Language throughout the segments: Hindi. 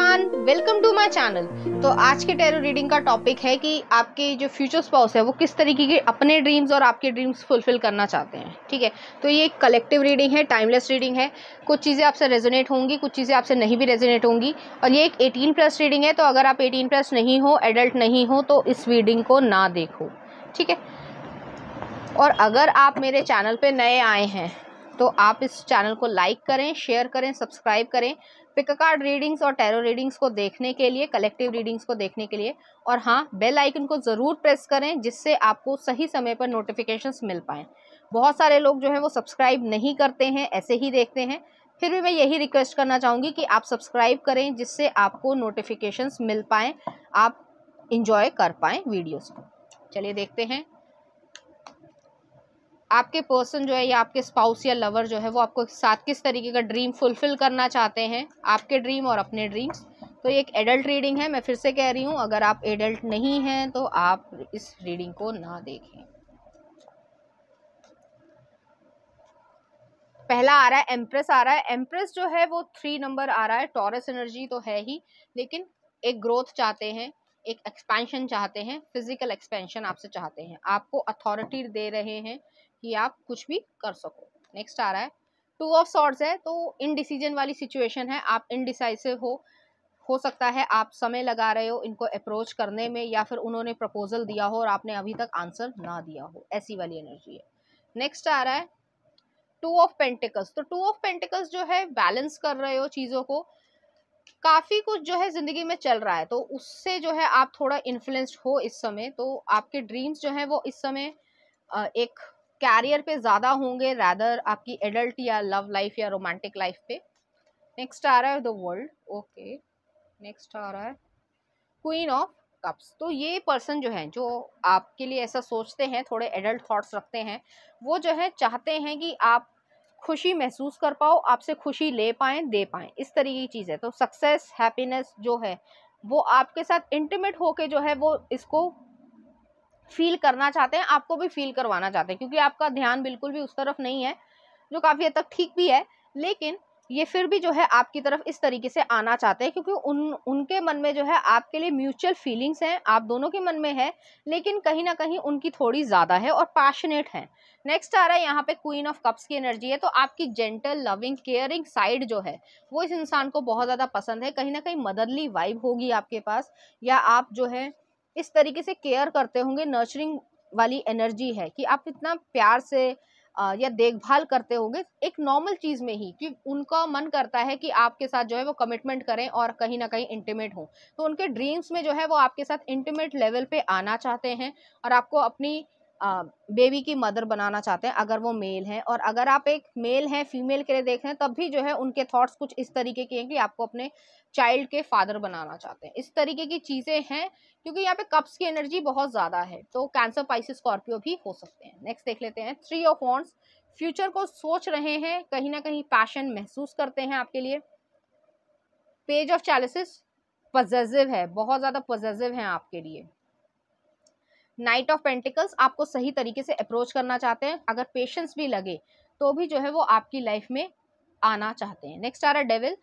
Everyone welcome to my channel तो आज के टेरो रीडिंग का टॉपिक है कि आपके जो फ्यूचर स्पाउस है वो किस तरीके के अपने ड्रीम्स और आपके ड्रीम्स फुलफिल करना चाहते हैं ठीक है तो ये एक कलेक्टिव रीडिंग है टाइमलेस रीडिंग है कुछ चीज़ें आपसे रेजोनेट होंगी कुछ चीज़ें आपसे नहीं भी रेजोनेट होंगी और ये एक एटीन प्लस रीडिंग है तो अगर आप एटीन प्लस नहीं हो एडल्ट नहीं हो तो इस रीडिंग को ना देखो ठीक है और अगर आप मेरे चैनल पर नए आए हैं तो आप इस चैनल को लाइक करें शेयर करें सब्सक्राइब करें पिक कार्ड रीडिंग्स और टैरो रीडिंग्स को देखने के लिए कलेक्टिव रीडिंग्स को देखने के लिए और हाँ बेल आइकन को ज़रूर प्रेस करें जिससे आपको सही समय पर नोटिफिकेशंस मिल पाएँ बहुत सारे लोग जो हैं वो सब्सक्राइब नहीं करते हैं ऐसे ही देखते हैं फिर भी मैं यही रिक्वेस्ट करना चाहूँगी कि आप सब्सक्राइब करें जिससे आपको नोटिफिकेशंस मिल पाएँ आप इंजॉय कर पाएँ वीडियोज़ को चलिए देखते हैं आपके पर्सन जो है या आपके स्पाउस या लवर जो है वो आपको साथ किस तरीके का ड्रीम फुलफ़िल करना चाहते हैं आपके ड्रीम और अपने ड्रीम्स तो ये एक एडल्ट रीडिंग है मैं फिर से कह रही हूँ अगर आप एडल्ट नहीं हैं तो आप इस रीडिंग को ना देखें पहला आ रहा है एम्प्रेस आ रहा है एम्प्रेस जो है वो थ्री नंबर आ रहा है टॉरस एनर्जी तो है ही लेकिन एक ग्रोथ चाहते हैं एक एक्सपेंशन चाहते हैं फिजिकल एक्सपेंशन आपसे चाहते हैं आपको अथॉरिटी दे रहे हैं कि आप कुछ भी कर सको नेक्स्ट आ रहा है टू ऑफ सॉर्ट्स है तो इनडिसीजन वाली सिचुएशन है आप इनडिसाइसिव हो हो सकता है आप समय लगा रहे हो इनको अप्रोच करने में या फिर उन्होंने प्रपोजल दिया हो और आपने अभी तक आंसर ना दिया हो ऐसी वाली एनर्जी है नेक्स्ट आ रहा है टू ऑफ पेंटिकल्स तो टू ऑफ पेंटिकल्स जो है बैलेंस कर रहे हो चीज़ों को काफ़ी कुछ जो है ज़िंदगी में चल रहा है तो उससे जो है आप थोड़ा इन्फ्लुएंस्ड हो इस समय तो आपके ड्रीम्स जो हैं वो इस समय एक कैरियर पे ज़्यादा होंगे रैदर आपकी एडल्ट या लव लाइफ या रोमांटिक लाइफ पे नेक्स्ट आ रहा है द वर्ल्ड ओके नेक्स्ट आ रहा है क्वीन ऑफ कप्स तो ये पर्सन जो है जो आपके लिए ऐसा सोचते हैं थोड़े एडल्ट थॉट्स रखते हैं वो जो है चाहते हैं कि आप खुशी महसूस कर पाओ आपसे खुशी ले पाएँ दे पाएँ इस तरीके की चीज़ है तो सक्सेस हैप्पीनेस जो है वो आपके साथ इंटीमेट होके जो है वो इसको फील करना चाहते हैं आपको भी फील करवाना चाहते हैं क्योंकि आपका ध्यान बिल्कुल भी उस तरफ नहीं है जो काफ़ी हद तक ठीक भी है लेकिन ये फिर भी जो है आपकी तरफ इस तरीके से आना चाहते हैं क्योंकि उन उनके मन में जो है आपके लिए म्यूचुअल फीलिंग्स हैं आप दोनों के मन में है लेकिन कहीं ना कहीं उनकी थोड़ी ज़्यादा है और पैशनेट है नेक्स्ट आ रहा है यहाँ पे क्वीन ऑफ कप्स की एनर्जी है तो आपकी जेंटल लविंग केयरिंग साइड जो है वो इस इंसान को बहुत ज़्यादा पसंद है कहीं ना कहीं मदरली वाइब होगी आपके पास या आप जो है इस तरीके से केयर करते होंगे नर्चरिंग वाली एनर्जी है कि आप इतना प्यार से या देखभाल करते होंगे एक नॉर्मल चीज़ में ही कि उनका मन करता है कि आपके साथ जो है वो कमिटमेंट करें और कहीं ना कहीं इंटीमेट हो तो उनके ड्रीम्स में जो है वो आपके साथ इंटीमेट लेवल पे आना चाहते हैं और आपको अपनी बेबी की मदर बनाना चाहते हैं अगर वो मेल हैं और अगर आप एक मेल हैं फीमेल के लिए देख रहे हैं तब भी जो है उनके थॉट्स कुछ इस तरीके के हैं कि आपको अपने चाइल्ड के फादर बनाना चाहते हैं इस तरीके की चीज़ें हैं क्योंकि यहाँ पे कप्स की एनर्जी बहुत ज़्यादा है तो कैंसर पाइसिस स्कॉर्पियो भी हो सकते हैं नेक्स्ट देख लेते हैं थ्री ऑफ वॉन्ट्स फ्यूचर को सोच रहे हैं कहीं ना कहीं पैशन महसूस करते हैं आपके लिए पेज ऑफ चैलिसिस पजेसिव है बहुत ज़्यादा पजेसिव हैं आपके लिए नाइट ऑफ पेंटिकल्स आपको सही तरीके से अप्रोच करना चाहते हैं अगर पेशेंस भी लगे तो भी जो है वो आपकी लाइफ में आना चाहते हैं नेक्स्ट आ रहा है डेविल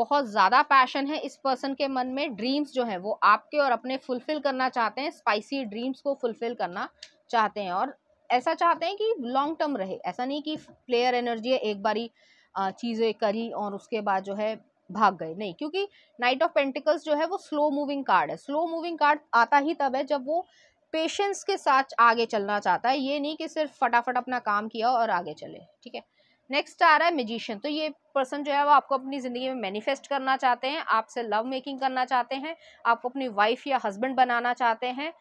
बहुत ज़्यादा पैशन है इस पर्सन के मन में ड्रीम्स जो है वो आपके और अपने फुलफ़िल करना चाहते हैं स्पाइसी ड्रीम्स को फुलफ़िल करना चाहते हैं और ऐसा चाहते हैं कि लॉन्ग टर्म रहे ऐसा नहीं कि प्लेयर एनर्जी है एक बारी चीज़ें करी और उसके बाद जो है भाग गए नहीं क्योंकि नाइट ऑफ पेंटिकल्स जो है वो स्लो मूविंग कार्ड है स्लो मूविंग कार्ड आता ही तब है जब वो पेशेंस के साथ आगे चलना चाहता है ये नहीं कि सिर्फ फटाफट अपना काम किया और आगे चले ठीक है नेक्स्ट आ रहा है मेजिशियन तो ये पर्सन जो है वो आपको अपनी ज़िंदगी में मैनिफेस्ट करना चाहते हैं आपसे लव मेकिंग करना चाहते हैं आपको अपनी वाइफ या हस्बैंड बनाना चाहते हैं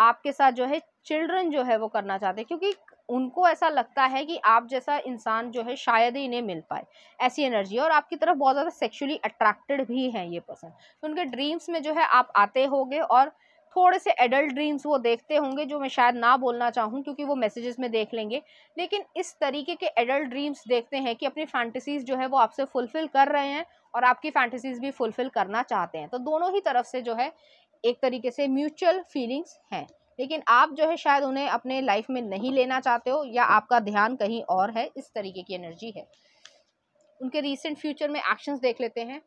आपके साथ जो है चिल्ड्रन जो है वो करना चाहते हैं क्योंकि उनको ऐसा लगता है कि आप जैसा इंसान जो है शायद ही इन्हें मिल पाए ऐसी एनर्जी और आपकी तरफ बहुत ज़्यादा सेक्शुअली अट्रैक्टेड भी हैं ये पर्सन तो उनके ड्रीम्स में जो है आप आते होगे और थोड़े से एडल्ट ड्रीम्स वो देखते होंगे जो मैं शायद ना बोलना चाहूँ क्योंकि वो मैसेजेस में देख लेंगे लेकिन इस तरीके के एडल्ट ड्रीम्स देखते हैं कि अपनी फैंटसीज़ जो है वो आपसे फुलफ़िल कर रहे हैं और आपकी फैंटसीज़ भी फुलफ़िल करना चाहते हैं तो दोनों ही तरफ से जो है एक तरीके से म्यूचुअल फीलिंग्स हैं लेकिन आप जो है शायद उन्हें अपने लाइफ में नहीं लेना चाहते हो या आपका ध्यान कहीं और है इस तरीके की एनर्जी है उनके रिसेंट फ्यूचर में एक्शंस देख लेते हैं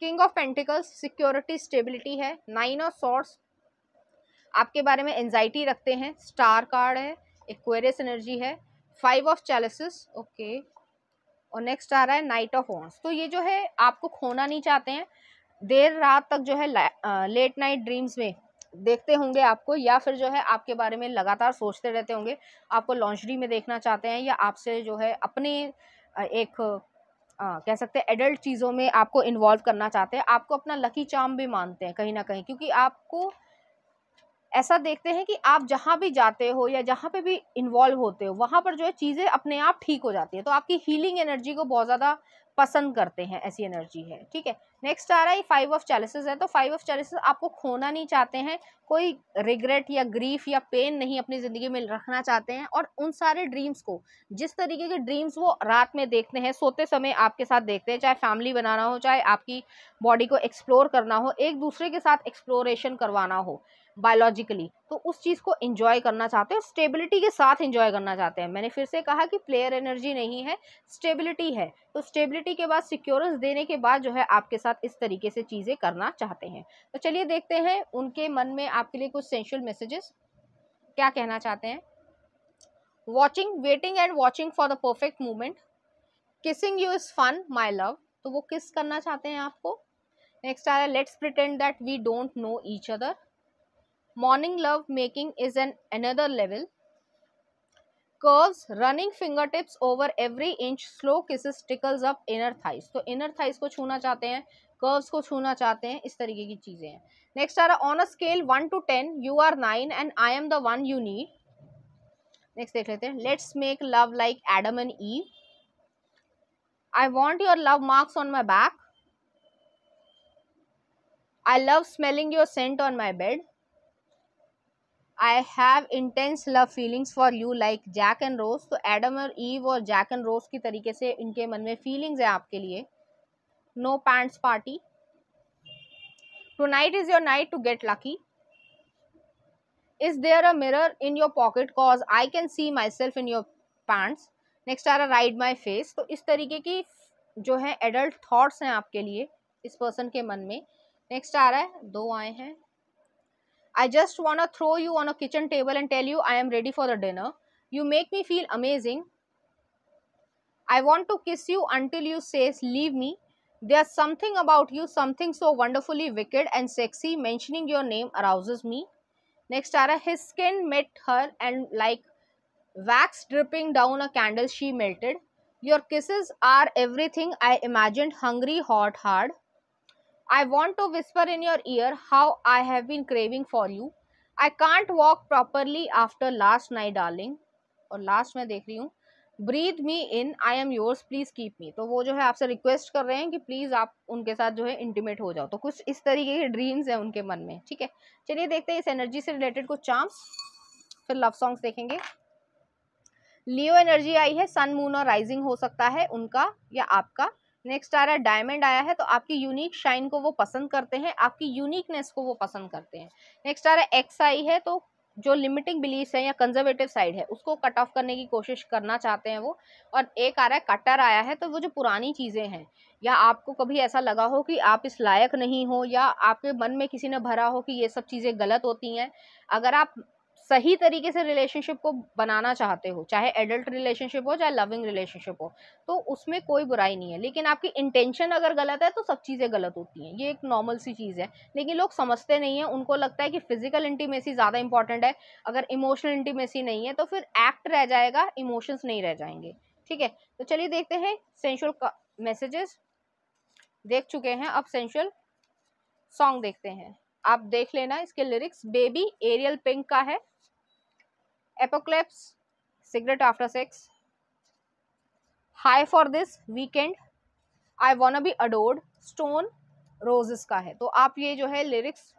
king of pentacles security stability है नाइन ऑफ सॉर्ट्स आपके बारे में एनजाइटी रखते हैं स्टार कार्ड है एक्वेरियस एनर्जी है फाइव ऑफ चैलिस ओके और नेक्स्ट आ रहा है नाइट ऑफ हॉर्न्स तो ये जो है आपको खोना नहीं चाहते हैं देर रात तक जो है लेट नाइट ड्रीम्स में देखते होंगे आपको या फिर जो है आपके बारे में लगातार सोचते रहते होंगे आपको लॉन्चरी में देखना चाहते हैं या आपसे जो है अपने एक आ, कह सकते हैं एडल्ट चीज़ों में आपको इन्वॉल्व करना चाहते हैं आपको अपना लकी चाम भी मानते हैं कहीं ना कहीं क्योंकि आपको ऐसा देखते हैं कि आप जहाँ भी जाते हो या जहाँ पे भी इन्वॉल्व होते हो वहाँ पर जो है चीज़ें अपने आप ठीक हो जाती है तो आपकी हीलिंग एनर्जी को बहुत ज़्यादा पसंद करते हैं ऐसी एनर्जी है ठीक है नेक्स्ट आ रहा है फाइव ऑफ चालीसेस है तो फाइव ऑफ चालीसेस आपको खोना नहीं चाहते हैं कोई रिग्रेट या ग्रीफ या पेन नहीं अपनी ज़िंदगी में रखना चाहते हैं और उन सारे ड्रीम्स को जिस तरीके के ड्रीम्स वो रात में देखते हैं सोते समय आपके साथ देखते हैं चाहे फैमिली बनाना हो चाहे आपकी बॉडी को एक्सप्लोर करना हो एक दूसरे के साथ एक्सप्लोरेशन करवाना हो बायोलॉजिकली तो उस चीज़ को एंजॉय करना चाहते हैं स्टेबिलिटी के साथ एंजॉय करना चाहते हैं मैंने फिर से कहा कि प्लेयर एनर्जी नहीं है स्टेबिलिटी है तो स्टेबिलिटी के बाद सिक्योरेंस देने के बाद जो है आपके साथ इस तरीके से चीज़ें करना चाहते हैं तो चलिए देखते हैं उनके मन में आपके लिए कुछ सेंशुअल मैसेजेस क्या कहना चाहते हैं watching waiting and watching for the perfect moment kissing you is fun my love तो वो किस करना चाहते हैं आपको नेक्स्ट आया let's pretend that we don't know each other Morning love making is an another level. Curves running fingertips over every inch slow kisses tickles up inner thighs. तो inner thighs को छूना चाहते हैं कर्व्स को छूना चाहते हैं इस तरीके की चीज़ें हैं नेक्स्ट आ रहा on a scale one to ten you are nine and I am the one you need next देख लेते हैं let's make love like Adam and Eve I want your love marks on my back I love smelling your scent on my bed I have intense love feelings for you like Jack and Rose तो एडम और ईव और जैक एंड रोज की तरीके से इनके मन में फीलिंग्स है आपके लिए no pants party tonight is your night to get lucky is there a mirror in your pocket cause i can see myself in your pants next आ रहा राइड माई फेस तो इस तरीके की जो है एडल्ट थॉट्स हैं आपके लिए इस पर्सन के मन में नेक्स्ट आ रहा है दो आए हैं I just want to throw you on a kitchen table and tell you I am ready for the dinner. You make me feel amazing. I want to kiss you until you say leave me. There's something about you, something so wonderfully wicked and sexy. Mentioning your name arouses me. Next, Tara, his skin met her and like wax dripping down a candle, she melted. Your kisses are everything I imagined, hungry, hot, hard. I want to whisper in your ear how I have been craving for you. I can't walk properly after last night, darling. और लास्ट में देख रही हूँ breathe me in I am yours please keep me तो वो जो है आपसे रिक्वेस्ट कर रहे हैं कि प्लीज़ आप उनके साथ जो है इंटीमेट हो जाओ तो कुछ इस तरीके के ड्रीम्स हैं उनके मन में ठीक है चलिए देखते हैं इस एनर्जी से रिलेटेड कुछ चांस फिर लव सॉन्ग्स देखेंगे लियो एनर्जी आई है सन मून और राइजिंग हो सकता है उनका या आपका नेक्स्ट आ रहा है डायमंड आया है तो आपकी यूनिक शाइन को वो पसंद करते हैं आपकी यूनिकनेस को वो पसंद करते हैं नेक्स्ट आ रहा है एक्स आई है तो जो लिमिटिंग बिलीफ है या कंजर्वेटिव साइड है उसको कट ऑफ करने की कोशिश करना चाहते हैं वो और एक आ रहा है कटर आया है तो वो जो पुरानी चीज़ें हैं या आपको कभी ऐसा लगा हो कि आप इस लायक नहीं हो या आपके मन में किसी ने भरा हो कि ये सब चीज़ें गलत होती हैं अगर आप सही तरीके से रिलेशनशिप को बनाना चाहते हो चाहे एडल्ट रिलेशनशिप हो चाहे लविंग रिलेशनशिप हो तो उसमें कोई बुराई नहीं है लेकिन आपकी इंटेंशन अगर गलत है तो सब चीज़ें गलत होती हैं ये एक नॉर्मल सी चीज़ है लेकिन लोग समझते नहीं है उनको लगता है कि फिजिकल इंटीमेसी ज़्यादा इंपॉर्टेंट है अगर इमोशनल इंटीमेसी नहीं है तो फिर एक्ट रह जाएगा इमोशंस नहीं रह जाएंगे ठीक है तो चलिए देखते हैं सेंशुअल मैसेजेस देख चुके हैं अब सेंशुअल सॉन्ग देखते हैं आप देख लेना इसके लिरिक्स बेबी एरियल पिंक का है apocalypse cigarette after sex high for this Weeknd I wanna be adored Stone Roses का है तो आप ये जो है लिरिक्स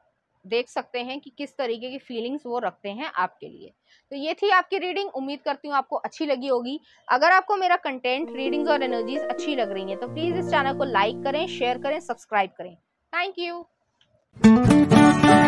देख सकते हैं कि किस तरीके की फीलिंग्स वो रखते हैं आपके लिए तो ये थी आपकी रीडिंग उम्मीद करती हूँ आपको अच्छी लगी होगी अगर आपको मेरा कंटेंट रीडिंग्स और एनर्जीज अच्छी लग रही हैं तो प्लीज़ इस चैनल को लाइक करें शेयर करें सब्सक्राइब करें थैंक यू